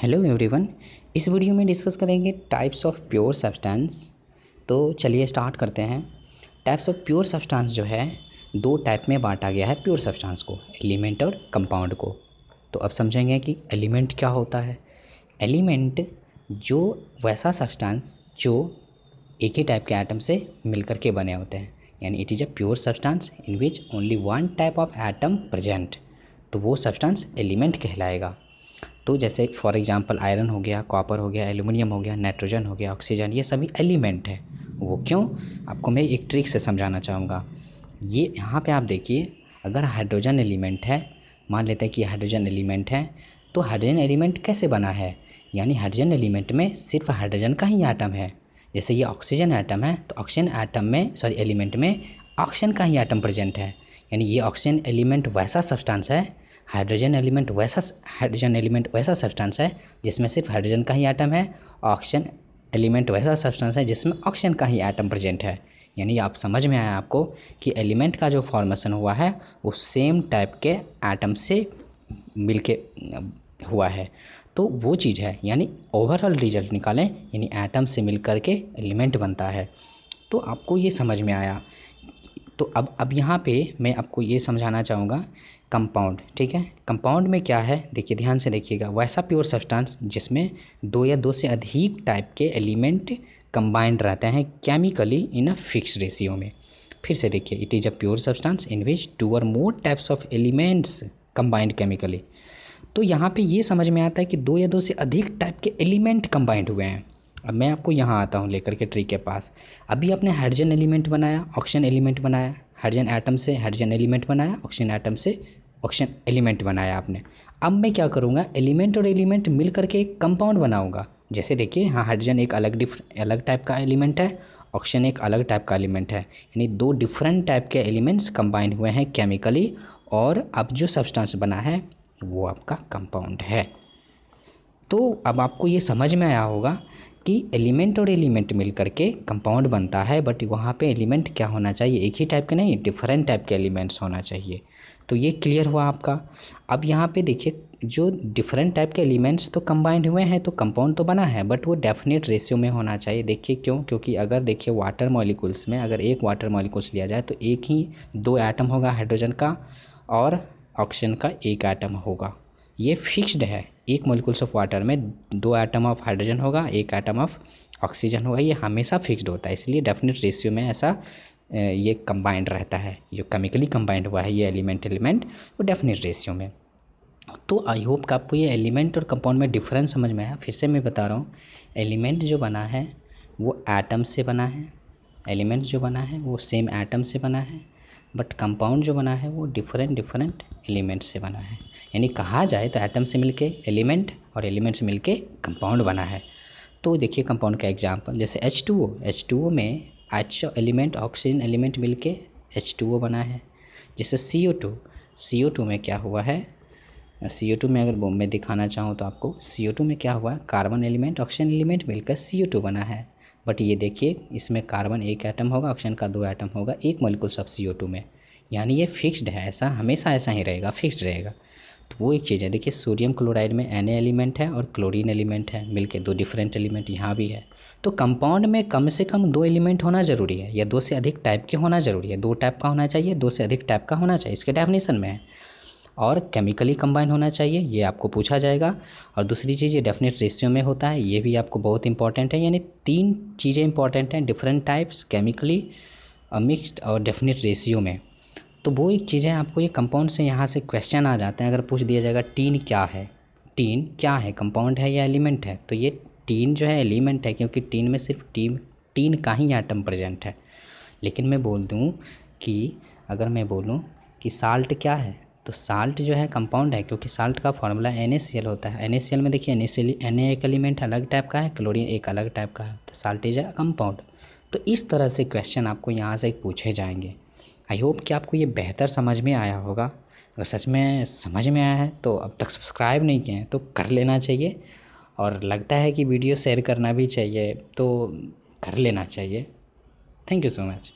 hello everyone इस video में discuss करेंगे टाइप्स ऑफ प्योर सब्सटेंस तो चलिए स्टार्ट करते हैं टाइप्स ऑफ प्योर सब्सटेंस जो है दो टाइप में बांटा गया है प्योर सब्सटेंस को एलिमेंट और कंपाउंड को तो अब समझेंगे कि एलिमेंट क्या होता है एलिमेंट जो वैसा सब्सटेंस जो एक ही टाइप के आइटम से मिल के बने होते हैं यानी it is a pure substance in which only one type of atom present तो वो सब्सटेंस एलिमेंट कहलाएगा तो जैसे फॉर एग्ज़ाम्पल आयरन हो गया कॉपर हो गया एल्यूमिनियम हो गया नाइट्रोजन हो गया ऑक्सीजन ये सभी एलिमेंट है वो क्यों आपको मैं एक ट्रिक से समझाना चाहूँगा ये यहाँ पे आप देखिए अगर हाइड्रोजन एलिमेंट है मान लेते हैं कि हाइड्रोजन एलिमेंट है तो हाइड्रोजन एलिमेंट कैसे बना है यानी हाइड्रोजन एलिमेंट में सिर्फ हाइड्रोजन का ही आइटम है जैसे ये ऑक्सीजन आइटम है तो ऑक्सीजन आइटम में सॉरी एलिमेंट में ऑक्सीजन का ही आइटम प्रेजेंट है यानी ये ऑक्सीजन एलिमेंट वैसा सब्सटेंस है हाइड्रोजन एलिमेंट वैसा हाइड्रोजन एलिमेंट वैसा सब्सटेंस है जिसमें सिर्फ हाइड्रोजन का ही आइटम है ऑक्सीजन एलिमेंट वैसा सब्सटेंस है जिसमें ऑक्सीजन का ही आइटम प्रेजेंट है यानी आप समझ में आया आपको कि एलिमेंट का जो फॉर्मेशन हुआ है वो सेम टाइप के आइटम से मिल के हुआ है तो वो चीज़ है यानी ओवरऑल रिजल्ट निकालें यानी एटम से मिल के एलिमेंट बनता है तो आपको ये समझ में आया तो अब अब यहाँ पे मैं आपको ये समझाना चाहूँगा कंपाउंड ठीक है कंपाउंड में क्या है देखिए ध्यान से देखिएगा वैसा प्योर सब्सटेंस जिसमें दो या दो से अधिक टाइप के एलिमेंट कंबाइंड रहते हैं chemically in a fix ratio में फिर से देखिए it is a pure substance in which two or more types of elements combined chemically तो यहाँ पे ये समझ में आता है कि दो या दो से अधिक टाइप के एलिमेंट कंबाइंड हुए हैं अब मैं आपको यहाँ आता हूँ लेकर के ट्री के पास अभी आपने हाइड्रोजन एलिमेंट बनाया ऑक्सीजन एलिमेंट बनाया हाइड्रोजन एटम से हाइड्रोजन एलिमेंट बनाया ऑक्सीजन एटम से ऑक्सीजन एलिमेंट बनाया आपने अब मैं क्या करूँगा एलिमेंट और एलिमेंट मिल करके एक कंपाउंड बनाऊँगा जैसे देखिए हाँ हाइड्रोजन एक अलग डिफ अलग टाइप का एलिमेंट है ऑक्सीजन एक अलग टाइप का एलिमेंट है यानी दो डिफरेंट टाइप के एलिमेंट्स कंबाइन हुए हैं केमिकली और अब जो सब्सटेंस बना है वो आपका कंपाउंड है तो अब आपको ये समझ में आया होगा कि एलिमेंट और एलिमेंट मिल के कंपाउंड बनता है बट वहाँ पे एलिमेंट क्या होना चाहिए एक ही टाइप के नहीं डिफरेंट टाइप के एलिमेंट्स होना चाहिए तो ये क्लियर हुआ आपका अब यहाँ पे देखिए जो डिफरेंट टाइप के एलिमेंट्स तो कंबाइंड हुए हैं तो कंपाउंड तो बना है बट वो डेफिनेट रेशियो में होना चाहिए देखिए क्यों क्योंकि अगर देखिए वाटर मॉलिकुल्स में अगर एक वाटर मॉलिकुल्स लिया जाए तो एक ही दो एटम होगा हाइड्रोजन का और ऑक्सीजन का एक एटम होगा ये फिक्स्ड है एक मोलिकुल्स ऑफ वाटर में दो एटम ऑफ हाइड्रोजन होगा एक एटम ऑफ ऑक्सीजन होगा ये हमेशा फिक्स्ड होता है इसलिए डेफिनेट रेशियो में ऐसा ये कंबाइंड रहता है जो केमिकली कंबाइंड हुआ है ये एलिमेंट एलिमेंट वो डेफिनेट रेशियो में तो आई होप का आपको ये एलिमेंट और कंपाउंड में डिफरेंस समझ में आया फिर से मैं बता रहा हूँ एलिमेंट जो बना है वो एटम से बना है एलिमेंट जो बना है वो सेम एटम से बना है बट कंपाउंड जो बना है वो डिफरेंट डिफरेंट एलिमेंट से बना है यानी कहा जाए तो एटम से मिलके एलिमेंट और एलिमेंट से मिलके कंपाउंड बना है तो देखिए कंपाउंड का एग्जाम्पल जैसे H two O H two O में एच एलिमेंट ऑक्सीजन एलिमेंट मिलके एच टू ओ बना है जैसे सी ओ टू सी ओ टू में क्या हुआ है सी ओ टू में अगर मैं दिखाना चाहूँ तो आपको सी ओ टू में क्या हुआ कार्बन एलिमेंट ऑक्सीजन एलिमेंट मिलकर सी ओ टू बना है बट ये देखिए इसमें कार्बन एक एटम होगा ऑक्सीजन का दो एटम होगा एक मोलिकुल सब सी में यानी ये फिक्स्ड है ऐसा हमेशा ऐसा ही रहेगा फिक्स्ड रहेगा तो वो एक चीज़ है देखिए सोडियम क्लोराइड में एन एलिमेंट है और क्लोरीन एलिमेंट है मिलके दो डिफरेंट एलिमेंट यहाँ भी है तो कंपाउंड में कम से कम दो एलिमेंट होना ज़रूरी है या दो से अधिक टाइप के होना ज़रूरी है दो टाइप का होना चाहिए दो से अधिक टाइप का होना चाहिए इसके डेफिनेशन में है और केमिकली कंबाइन होना चाहिए ये आपको पूछा जाएगा और दूसरी चीज़ ये डेफिनेट रेशियो में होता है ये भी आपको बहुत इंपॉर्टेंट है यानी तीन चीज़ें इंपॉर्टेंट हैं डिफरेंट टाइप्स केमिकली मिक्स्ड और डेफिनेट रेशियो में तो वो एक चीज़ है आपको ये कंपाउंड से यहाँ से क्वेश्चन आ जाते हैं अगर पूछ दिया जाएगा टीन क्या है टीन क्या है कंपाउंड है या एलिमेंट है तो ये टीन जो है एलिमेंट है क्योंकि टीन में सिर्फ टीम टीन का ही आइटम प्रजेंट है लेकिन मैं बोल दूँ कि अगर मैं बोलूँ कि साल्ट क्या है तो साल्ट जो है कंपाउंड है क्योंकि साल्ट का फॉर्मूला एन होता है एन में देखिए एन एन एक एलिमेंट अलग टाइप का है क्लोरीन एक अलग टाइप का है तो साल्ट इज अ कंपाउंड तो इस तरह से क्वेश्चन आपको यहाँ से पूछे जाएंगे आई होप कि आपको ये बेहतर समझ में आया होगा अगर सच में समझ में आया है तो अब तक सब्सक्राइब नहीं किए हैं तो कर लेना चाहिए और लगता है कि वीडियो शेयर करना भी चाहिए तो कर लेना चाहिए थैंक यू सो मच